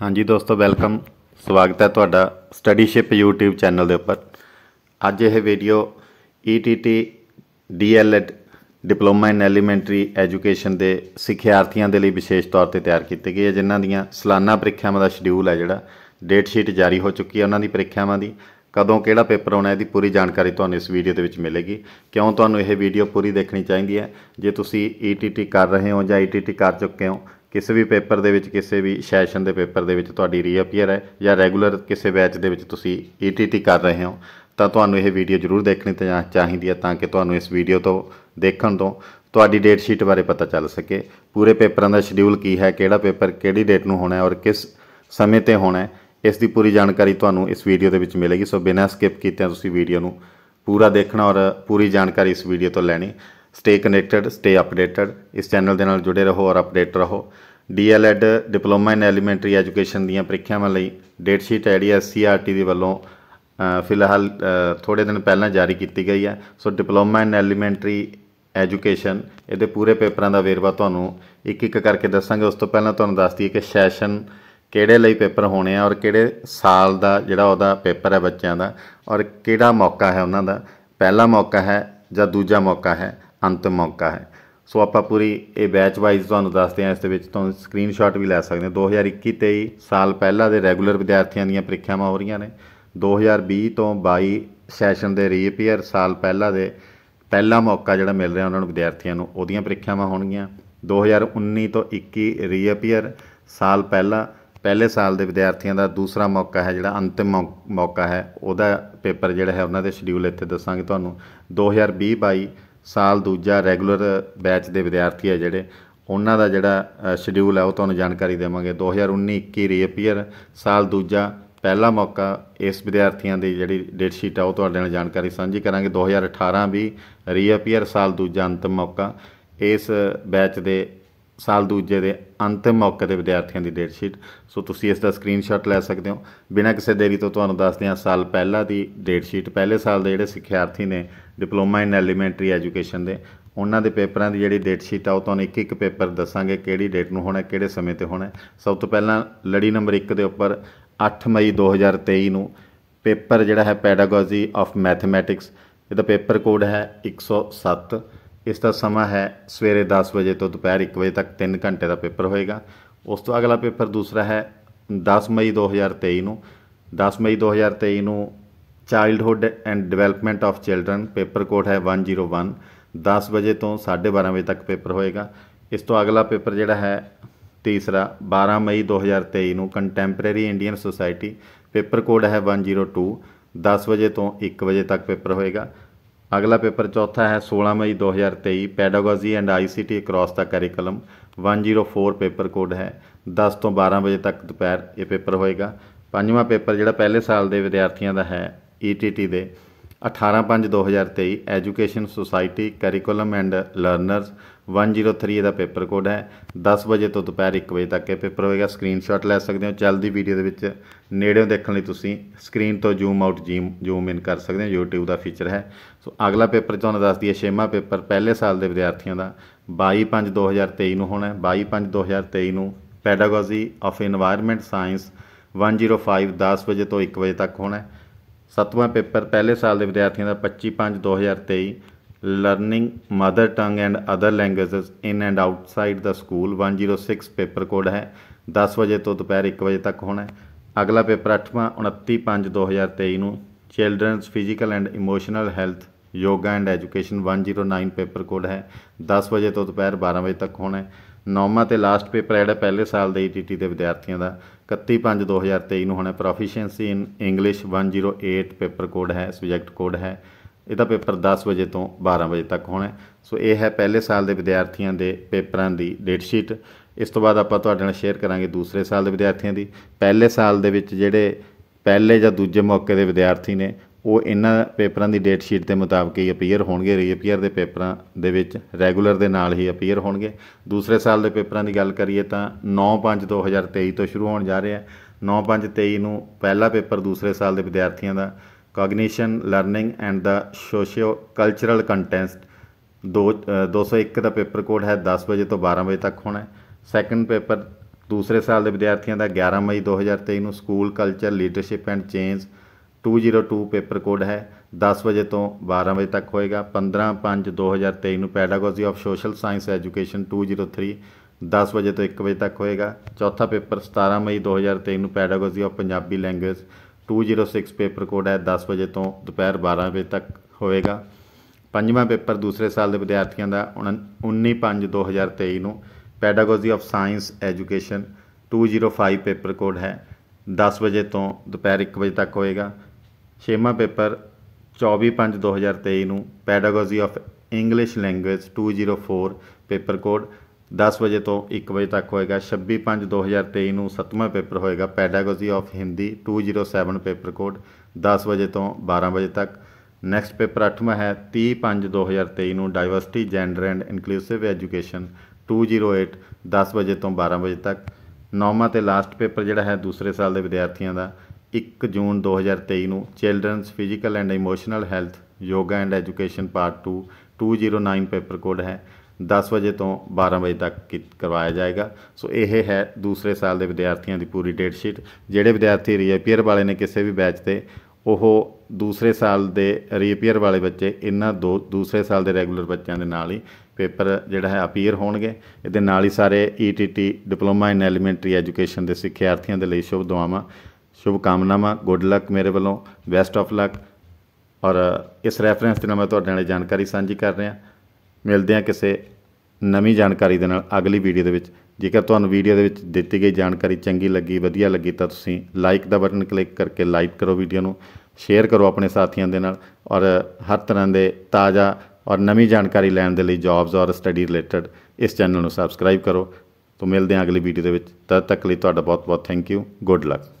ਹਾਂਜੀ ਦੋਸਤੋ ਵੈਲਕਮ ਸਵਾਗਤ ਹੈ ਤੁਹਾਡਾ ਸਟੱਡੀਸ਼ਿਪ YouTube ਚੈਨਲ ਦੇ ਉੱਪਰ ਅੱਜ ਇਹ video ETT DLED diploma in elementary education ਦੇ ਸਿੱਖਿਆਰਥੀਆਂ ਦੇ ਲਈ ਵਿਸ਼ੇਸ਼ ਤੌਰ ਤੇ ਤਿਆਰ ਕੀਤੀ ਗਈ ਹੈ ਜਿਨ੍ਹਾਂ ਦੀਆਂ ਸਾਲਾਨਾ ਪ੍ਰੀਖਿਆਵਾਂ ਦਾ ਸ਼ਡਿਊਲ ਹੈ ਜਿਹੜਾ ਡੇਟ ਸ਼ੀਟ ਜਾਰੀ ਹੋ ਚੁੱਕੀ ਹੈ ਉਹਨਾਂ ਦੀ ਪ੍ਰੀਖਿਆਵਾਂ ਦੀ ਕਦੋਂ ਕਿਹੜਾ ਪੇਪਰ ਆਉਣਾ ਹੈ ਇਹਦੀ ਪੂਰੀ ਜਾਣਕਾਰੀ ਤੁਹਾਨੂੰ ਇਸ ਵੀਡੀਓ ਦੇ ਵਿੱਚ ਮਿਲੇਗੀ ਕਿਉਂ ਤੁਹਾਨੂੰ ਇਹ ਵੀਡੀਓ ਪੂਰੀ ਦੇਖਣੀ ਚਾਹੀਦੀ ਹੈ ਜੇ ਤੁਸੀਂ ETT ਕਰ ਰਹੇ ਹੋ ਜਾਂ ETT ਕਰ ਚੁੱਕੇ ਹੋ ਕਿਸੇ ਵੀ ਪੇਪਰ ਦੇ ਵਿੱਚ ਕਿਸੇ ਵੀ ਸੈਸ਼ਨ ਦੇ ਪੇਪਰ ਦੇ ਵਿੱਚ ਤੁਹਾਡੀ ਰੀਅਪੀਅਰ ਹੈ ਜਾਂ ਰੈਗੂਲਰ ਕਿਸੇ ਬੈਚ ਦੇ ਵਿੱਚ ਤੁਸੀਂ ਈਟੀਟੀ e ਕਰ ਰਹੇ ਹੋ ਤਾਂ ਤੁਹਾਨੂੰ ਇਹ ਵੀਡੀਓ ਜ਼ਰੂਰ ਦੇਖਣੀ ਤੇ ਚਾਹੀਦੀ ਹੈ ਤਾਂ ਕਿ ਤੁਹਾਨੂੰ ਇਸ ਵੀਡੀਓ ਤੋਂ ਦੇਖਣ ਤੋਂ ਤੁਹਾਡੀ ਡੇਟ ਸ਼ੀਟ ਬਾਰੇ ਪਤਾ ਚੱਲ ਸਕੇ ਪੂਰੇ ਪੇਪਰਾਂ ਦਾ ਸ਼ਡਿਊਲ ਕੀ ਹੈ ਕਿਹੜਾ ਪੇਪਰ ਕਿਹੜੀ ਡੇਟ ਨੂੰ ਹੋਣਾ ਹੈ ਔਰ ਕਿਸ ਸਮੇਂ ਤੇ ਹੋਣਾ ਹੈ ਇਸ ਦੀ ਪੂਰੀ ਜਾਣਕਾਰੀ ਤੁਹਾਨੂੰ ਇਸ ਵੀਡੀਓ ਦੇ ਵਿੱਚ ਮਿਲੇਗੀ ਸੋ ਬਿਨਾਂ ਸਕਿਪ ਕੀਤੇ ਤੁਸੀਂ ਵੀਡੀਓ ਨੂੰ ਪੂਰਾ ਦੇਖਣਾ ਔਰ ਪੂਰੀ ਜਾਣਕਾਰੀ ਇਸ ਵੀਡੀਓ ਤੋਂ ਲੈਣੀ ਸਟੇ ਕਨੈਕਟਡ ਸਟੇ ਅਪਡੇਟਡ ਇਸ ਚੈਨਲ ਦੇ ਨਾਲ ਜੁੜੇ ਰਹੋ ਔਰ ਅਪਡੇਟ ਰਹੋ DLEd diploma in elementary education ਦੀਆਂ ਪ੍ਰੀਖਿਆਵਾਂ ਲਈ ਡੇਟ ਸ਼ੀਟ ਜਿਹੜੀ ਹੈ ਸੀਆਰਟੀ ਦੇ ਵੱਲੋਂ ਫਿਲਹਾਲ ਥੋੜੇ ਦਿਨ ਪਹਿਲਾਂ ਜਾਰੀ ਕੀਤੀ ਗਈ ਹੈ so diploma in elementary education ਇਹਦੇ ਪੂਰੇ ਪੇਪਰਾਂ ਦਾ ਵੇਰਵਾ ਤੁਹਾਨੂੰ ਇੱਕ ਇੱਕ ਕਰਕੇ ਦੱਸਾਂਗੇ ਉਸ ਤੋਂ ਪਹਿਲਾਂ ਤੁਹਾਨੂੰ ਦੱਸ ਦਈਏ ਕਿ ਸੈਸ਼ਨ ਕਿਹੜੇ ਲਈ ਪੇਪਰ ਹੋਣੇ ਆ ਔਰ ਕਿਹੜੇ ਸਾਲ ਦਾ ਜਿਹੜਾ ਉਹਦਾ ਪੇਪਰ ਹੈ ਬੱਚਿਆਂ ਦਾ ਔਰ ਕਿਹੜਾ ਮੌਕਾ ਹੈ ਉਹਨਾਂ ਦਾ ਪਹਿਲਾ ਮੌਕਾ ਹੈ ਜਾਂ ਦੂਜਾ ਮੌਕਾ ਹੈ ਅੰਤਿਮ ਮੌਕਾ ਹੈ ਸੋ ਆਪਾਂ ਪੂਰੀ ਇਹ ਬੈਚ ਵਾਈਜ਼ ਤੁਹਾਨੂੰ ਦੱਸਦੇ ਹਾਂ ਇਸ ਦੇ ਵਿੱਚ ਤੁਹਾਨੂੰ ਸਕਰੀਨਸ਼ਾਟ ਵੀ ਲੈ ਸਕਦੇ ਹੋ 2021 23 ਸਾਲ ਪਹਿਲਾਂ ਦੇ ਰੈਗੂਲਰ ਵਿਦਿਆਰਥੀਆਂ ਦੀਆਂ ਪ੍ਰੀਖਿਆਵਾਂ ਹੋ ਰਹੀਆਂ ਨੇ 2020 ਤੋਂ 22 ਸੈਸ਼ਨ ਦੇ ਰੀਅਪੀਅਰ ਸਾਲ ਪਹਿਲਾਂ ਦੇ ਪਹਿਲਾ ਮੌਕਾ ਜਿਹੜਾ ਮਿਲ ਰਿਹਾ ਉਹਨਾਂ ਨੂੰ ਵਿਦਿਆਰਥੀਆਂ ਨੂੰ ਉਹਦੀਆਂ ਪ੍ਰੀਖਿਆਵਾਂ ਹੋਣਗੀਆਂ 2019 ਤੋਂ 21 ਰੀਅਪੀਅਰ ਸਾਲ ਪਹਿਲਾਂ ਪਹਿਲੇ ਸਾਲ ਦੇ ਵਿਦਿਆਰਥੀਆਂ ਦਾ ਦੂਸਰਾ ਮੌਕਾ ਹੈ ਜਿਹੜਾ ਅੰਤਿਮ ਮੌਕਾ ਹੈ ਉਹਦਾ ਪੇਪਰ ਜਿਹੜਾ ਹੈ ਉਹਨਾਂ ਦੇ ਸ਼ਡਿਊਲ ਇੱਥੇ ਦੱਸਾਂਗੇ ਤੁਹਾਨੂੰ 2020 22 ਸਾਲ ਦੂਜਾ ਰੈਗੂਲਰ ਬੈਚ ਦੇ ਵਿਦਿਆਰਥੀ ਆ ਜਿਹੜੇ ਉਹਨਾਂ ਦਾ ਜਿਹੜਾ ਸ਼ਡਿਊਲ ਹੈ ਉਹ ਤੁਹਾਨੂੰ ਜਾਣਕਾਰੀ ਦੇਵਾਂਗੇ 2019-21 ਰੀਅਪੀਅਰ ਸਾਲ ਦੂਜਾ ਪਹਿਲਾ ਮੌਕਾ ਇਸ ਵਿਦਿਆਰਥੀਆਂ ਦੀ ਜਿਹੜੀ ਡੇਟ ਸ਼ੀਟ ਆ ਉਹ ਤੁਹਾਡੇ ਨਾਲ ਜਾਣਕਾਰੀ ਸਾਂਝੀ ਕਰਾਂਗੇ 2018 ਵੀ ਰੀਅਪੀਅਰ ਸਾਲ ਦੂਜਾ ਅੰਤਮ ਮੌਕਾ ਇਸ ਬੈਚ ਦੇ ਸਾਲ ਦੂਜੇ ਦੇ ਅੰਤਿਮ ਮੌਕੇ ਦੇ ਵਿਦਿਆਰਥੀਆਂ ਦੀ ਡੇਟ ਸ਼ੀਟ ਸੋ ਤੁਸੀਂ ਇਸ ਦਾ ਸਕਰੀਨਸ਼ਾਟ ਲੈ ਸਕਦੇ ਹੋ ਬਿਨਾਂ ਕਿਸੇ ਦੇਰੀ ਤੋਂ ਤੁਹਾਨੂੰ ਦੱਸਦੇ ਹਾਂ ਸਾਲ ਪਹਿਲਾ ਦੀ ਡੇਟ ਸ਼ੀਟ ਪਹਿਲੇ ਸਾਲ ਦੇ ਜਿਹੜੇ ਸਿੱਖਿਆਰਥੀ ਨੇ ਡਿਪਲੋਮਾ ਇਨ ਐਲੀਮੈਂਟਰੀ ਐਜੂਕੇਸ਼ਨ ਦੇ ਉਹਨਾਂ ਦੇ ਪੇਪਰਾਂ ਦੀ ਜਿਹੜੀ ਡੇਟ ਸ਼ੀਟ ਆ ਉਹ ਤੁਹਾਨੂੰ ਇੱਕ ਇੱਕ ਪੇਪਰ ਦੱਸਾਂਗੇ ਕਿਹੜੀ ਡੇਟ ਨੂੰ ਹੋਣਾ ਕਿਹੜੇ ਸਮੇਂ ਤੇ ਹੋਣਾ ਸਭ ਤੋਂ ਪਹਿਲਾਂ ਲੜੀ ਨੰਬਰ 1 ਦੇ ਉੱਪਰ 8 ਮਈ 2023 ਨੂੰ ਪੇਪਰ ਜਿਹੜਾ ਹੈ ਪੈਡਾਗੋਜੀ ਆਫ ਮੈਥਮੈਟਿਕਸ ਇਹਦਾ ਪੇਪਰ ਕੋਡ ਹੈ 107 ਇਸ ਦਾ ਸਮਾਂ ਹੈ ਸਵੇਰੇ 10 ਵਜੇ ਤੋਂ ਦੁਪਹਿਰ 1 ਵਜੇ ਤੱਕ 3 ਘੰਟੇ ਦਾ ਪੇਪਰ ਹੋਏਗਾ ਉਸ ਤੋਂ ਅਗਲਾ ਪੇਪਰ ਦੂਸਰਾ ਹੈ 10 ਮਈ 2023 ਨੂੰ 10 ਮਈ 2023 ਨੂੰ childhood and development of children paper code ਹੈ 101 10 ਵਜੇ ਤੋਂ 12:30 ਵਜੇ ਤੱਕ ਪੇਪਰ ਹੋਏਗਾ ਇਸ ਤੋਂ ਅਗਲਾ ਪੇਪਰ ਜਿਹੜਾ ਹੈ ਤੀਸਰਾ 12 ਮਈ 2023 ਨੂੰ contemporary Indian society paper code ਹੈ 102 10 ਵਜੇ ਤੋਂ 1 ਵਜੇ ਤੱਕ ਪੇਪਰ ਹੋਏਗਾ ਅਗਲਾ ਪੇਪਰ ਚੌਥਾ ਹੈ 16 ਮਈ 2023 pedagogy and ICT across the curriculum 104 paper code ਹੈ 10 ਤੋਂ 12 ਵਜੇ ਤੱਕ ਦੁਪਹਿਰ ਇਹ ਪੇਪਰ ਹੋਏਗਾ ਪੰਜਵਾਂ ਪੇਪਰ ਜਿਹੜਾ ਪਹਿਲੇ ਸਾਲ ਦੇ ਵਿਦਿਆਰਥੀਆਂ ਦਾ ਹੈ ਈਟੀਟੀ ਦੇ 18/5/2023 education society curriculum and learners 103 ਇਹਦਾ ਪੇਪਰ ਕੋਡ ਹੈ 10 ਵਜੇ ਤੋਂ ਦੁਪਹਿਰ 1 ਵਜੇ ਤੱਕ ਇਹ ਪੇਪਰ ਹੋਏਗਾ ਸਕਰੀਨਸ਼ਾਟ ਲੈ ਸਕਦੇ ਹੋ ਚਲਦੀ ਵੀਡੀਓ ਦੇ ਵਿੱਚ ਨੇੜਿਓਂ ਦੇਖਣ ਲਈ ਤੁਸੀਂ ਸਕਰੀਨ ਤੋਂ ਜ਼ੂਮ ਆਊਟ ਜ਼ੂਮ ਇਨ ਕਰ ਸਕਦੇ ਹੋ YouTube ਦਾ ਫੀਚਰ ਹੈ ਸੋ ਅਗਲਾ ਪੇਪਰ ਤੁਹਾਨੂੰ ਦੱਸ ਹੈ ਛੇਵਾਂ ਪੇਪਰ ਪਹਿਲੇ ਸਾਲ ਦੇ ਵਿਦਿਆਰਥੀਆਂ ਦਾ 22/5/2023 ਨੂੰ ਹੋਣਾ ਹੈ 22/5/2023 ਨੂੰ ਪੈਡਾਗੋਜੀ ਆਫ ਇਨਵਾਇਰਨਮੈਂਟ ਸਾਇੰਸ 105 10 ਵਜੇ ਤੋਂ 1 ਵਜੇ ਤੱਕ ਹੋਣਾ ਹੈ ਸੱਤਵਾਂ ਪੇਪਰ ਪਹਿਲੇ ਸਾਲ ਦੇ ਵਿਦਿਆਰਥੀਆਂ ਦਾ 25 5 2023 learning mother tongue and other languages in and outside the school 106 paper code ਹੈ 10 ਵਜੇ ਤੋਂ ਦੁਪਹਿਰ 1 ਵਜੇ ਤੱਕ ਹੋਣਾ ਹੈ ਅਗਲਾ ਪੇਪਰ 8ਵਾਂ 29 5 2023 ਨੂੰ children's physical and emotional health yoga and education 109 paper code ਹੈ 10 ਵਜੇ ਤੋਂ ਦੁਪਹਿਰ 12 ਵਜੇ ਤੱਕ ਹੋਣਾ ਹੈ ਨੌਵਾਂ ਤੇ ਲਾਸਟ ਪੇਪਰ ਹੈ ਜਿਹੜਾ ਪਹਿਲੇ ਸਾਲ ਦੇ ਈਟੀਟੀ ਦੇ ਵਿਦਿਆਰਥੀਆਂ ਦਾ 31/5/2023 ਨੂੰ ਹੋਣਾ proficiency in English 108 paper code ਹੈ ਸਬਜੈਕਟ ਕੋਡ ਹੈ ਇਹਦਾ ਪੇਪਰ 10 ਵਜੇ ਤੋਂ 12 ਵਜੇ ਤੱਕ ਹੋਣਾ ਸੋ ਇਹ ਹੈ ਪਹਿਲੇ ਸਾਲ ਦੇ ਵਿਦਿਆਰਥੀਆਂ ਦੇ ਪੇਪਰਾਂ ਦੀ ਡੇਟ ਸ਼ੀਟ ਇਸ ਤੋਂ ਬਾਅਦ ਆਪਾਂ ਤੁਹਾਡੇ ਨਾਲ ਸ਼ੇਅਰ ਕਰਾਂਗੇ ਦੂਸਰੇ ਸਾਲ ਦੇ ਵਿਦਿਆਰਥੀਆਂ ਦੀ ਪਹਿਲੇ ਸਾਲ ਦੇ ਵਿੱਚ ਜਿਹੜੇ ਪਹਿਲੇ ਜਾਂ ਦੂਜੇ ਮੌਕੇ ਦੇ ਵਿਦਿਆਰਥੀ ਨੇ ਉਹ ਇਹਨਾਂ ਪੇਪਰਾਂ ਦੀ ਡੇਟ ਸ਼ੀਟ ਦੇ ਮੁਤਾਬਕ ਹੀ ਅਪੀਅਰ ਹੋਣਗੇ ਰੀਅਪੀਅਰ ਦੇ ਪੇਪਰਾਂ ਦੇ ਵਿੱਚ ਰੈਗੂਲਰ ਦੇ ਨਾਲ ਹੀ ਅਪੀਅਰ ਹੋਣਗੇ ਦੂਸਰੇ ਸਾਲ ਦੇ ਪੇਪਰਾਂ ਦੀ ਗੱਲ ਕਰੀਏ ਤਾਂ 9/5/2023 ਤੋਂ ਸ਼ੁਰੂ ਹੋਣ ਜਾ ਰਿਹਾ ਹੈ 9/5/23 ਨੂੰ ਪਹਿਲਾ ਪੇਪਰ ਦੂਸਰੇ ਸਾਲ ਦੇ ਵਿਦਿਆਰਥੀਆਂ ਦਾ cognition learning and the socio cultural context 201 ਦਾ ਪੇਪਰ ਕੋਡ ਹੈ 10 ਵਜੇ ਤੋਂ 12 ਵਜੇ ਤੱਕ ਹੋਣਾ ਹੈ ਸੈਕੰਡ ਪੇਪਰ ਦੂਸਰੇ ਸਾਲ ਦੇ ਵਿਦਿਆਰਥੀਆਂ ਦਾ 11 ਮਈ 2023 ਨੂੰ school culture leadership and change 202 paper code ਹੈ 10 ਵਜੇ ਤੋਂ 12 ਵਜੇ ਤੱਕ ਹੋਏਗਾ 15/5/2023 ਨੂੰ pedagogy of social science education 203 10 ਵਜੇ ਤੋਂ 1 ਵਜੇ ਤੱਕ ਹੋਏਗਾ ਚੌਥਾ ਪੇਪਰ 17 ਮਈ 2023 ਨੂੰ pedagogy of Punjabi language 206 paper code ਹੈ 10 ਵਜੇ ਤੋਂ ਦੁਪਹਿਰ 12 ਵਜੇ ਤੱਕ ਹੋਏਗਾ ਪੰਜਵਾਂ ਪੇਪਰ ਦੂਸਰੇ ਸਾਲ ਦੇ ਵਿਦਿਆਰਥੀਆਂ ਦਾ 19/5/2023 ਨੂੰ pedagogy of science education 205 paper code ਹੈ 10 ਵਜੇ ਤੋਂ ਦੁਪਹਿਰ 1 ਵਜੇ ਤੱਕ ਹੋਏਗਾ ਛੇਵਾਂ ਪੇਪਰ 24/5/2023 ਨੂੰ pedagogy of English language 204 paper code 10 ਵਜੇ ਤੋਂ 1 ਵਜੇ ਤੱਕ ਹੋਏਗਾ 26/5/2023 ਨੂੰ ਸੱਤਵਾਂ ਪੇਪਰ ਹੋਏਗਾ pedagogy of Hindi 207 paper code 10 ਵਜੇ ਤੋਂ 12 ਵਜੇ ਤੱਕ ਨੈਕਸਟ ਪੇਪਰ 8ਵਾਂ ਹੈ 30/5/2023 ਨੂੰ diversity gender and inclusive education 208 10 ਵਜੇ ਤੋਂ 12 ਵਜੇ ਤੱਕ ਨੌਵਾਂ ਤੇ ਲਾਸਟ ਪੇਪਰ ਜਿਹੜਾ ਹੈ ਦੂਸਰੇ ਸਾਲ ਦੇ ਵਿਦਿਆਰਥੀਆਂ ਦਾ 1 ਜੂਨ 2023 ਨੂੰ children's physical and emotional health yoga and education part 2 209 paper code ਹੈ 10 ਵਜੇ ਤੋਂ 12 ਵਜੇ ਤੱਕ ਕਰਵਾਇਆ ਜਾਏਗਾ ਸੋ ਇਹ ਹੈ ਦੂਸਰੇ ਸਾਲ ਦੇ ਵਿਦਿਆਰਥੀਆਂ ਦੀ ਪੂਰੀ ਡੇਟ ਸ਼ੀਟ ਜਿਹੜੇ ਵਿਦਿਆਰਥੀ ਰੀਅਪੀਅਰ ਵਾਲੇ ਨੇ ਕਿਸੇ ਵੀ ਬੈਚ ਤੇ ਉਹ ਦੂਸਰੇ ਸਾਲ ਦੇ ਰੀਅਪੀਅਰ ਵਾਲੇ ਬੱਚੇ ਇਹਨਾਂ ਦੋ ਦੂਸਰੇ ਸਾਲ ਦੇ ਰੈਗੂਲਰ ਬੱਚਿਆਂ ਦੇ ਨਾਲ ਹੀ ਪੇਪਰ ਜਿਹੜਾ ਹੈ ਅਪੀਅਰ ਹੋਣਗੇ ਇਹਦੇ ਨਾਲ ਹੀ ਸਾਰੇ ETT diploma in elementary education ਦੇ ਸਿੱਖਿਆਰਥੀਆਂ ਦੇ ਲਈ ਸ਼ੁਭ ਦੁਆਵਾਂ ਸ਼ੁਭ ਕਾਮਨਾਵਾਂ ਗੁੱਡ ਲੱਕ ਮੇਰੇ ਵੱਲੋਂ ਬੈਸਟ ਆਫ ਲੱਕ ਔਰ ਇਸ ਰੈਫਰੈਂਸ ਦੇ ਨਾਲ ਮੈਂ ਤੁਹਾਡੇ ਨਾਲ ਜਾਣਕਾਰੀ ਸਾਂਝੀ ਕਰ ਰਿਹਾ ਮਿਲਦੇ ਹਾਂ ਕਿਸੇ ਨਵੀਂ ਜਾਣਕਾਰੀ ਦੇ ਨਾਲ ਅਗਲੀ ਵੀਡੀਓ ਦੇ ਵਿੱਚ ਜੇਕਰ ਤੁਹਾਨੂੰ ਵੀਡੀਓ ਦੇ ਵਿੱਚ ਦਿੱਤੀ ਗਈ ਜਾਣਕਾਰੀ ਚੰਗੀ ਲੱਗੀ ਵਧੀਆ ਲੱਗੀ ਤਾਂ ਤੁਸੀਂ ਲਾਈਕ ਦਾ ਬਟਨ ਕਲਿੱਕ ਕਰਕੇ ਲਾਈਕ ਕਰੋ ਵੀਡੀਓ ਨੂੰ ਸ਼ੇਅਰ ਕਰੋ ਆਪਣੇ ਸਾਥੀਆਂ ਦੇ ਨਾਲ ਔਰ ਹਰ ਤਰ੍ਹਾਂ ਦੇ ਤਾਜ਼ਾ ਔਰ ਨਵੀਂ ਜਾਣਕਾਰੀ ਲੈਣ ਦੇ ਲਈ ਜੌਬਸ ਔਰ ਸਟੱਡੀ ਰਿਲੇਟਡ ਇਸ ਚੈਨਲ ਨੂੰ ਸਬਸਕ੍ਰਾਈਬ ਕਰੋ ਤੋਂ ਮਿਲਦੇ ਹਾਂ ਅਗਲੀ ਵੀਡੀਓ ਦੇ ਵਿੱਚ ਤਦ ਤੱਕ ਲਈ ਤੁਹਾਡਾ ਬਹੁਤ ਬਹੁਤ ਥੈਂਕ ਯੂ ਗੁੱਡ ਲੱਕ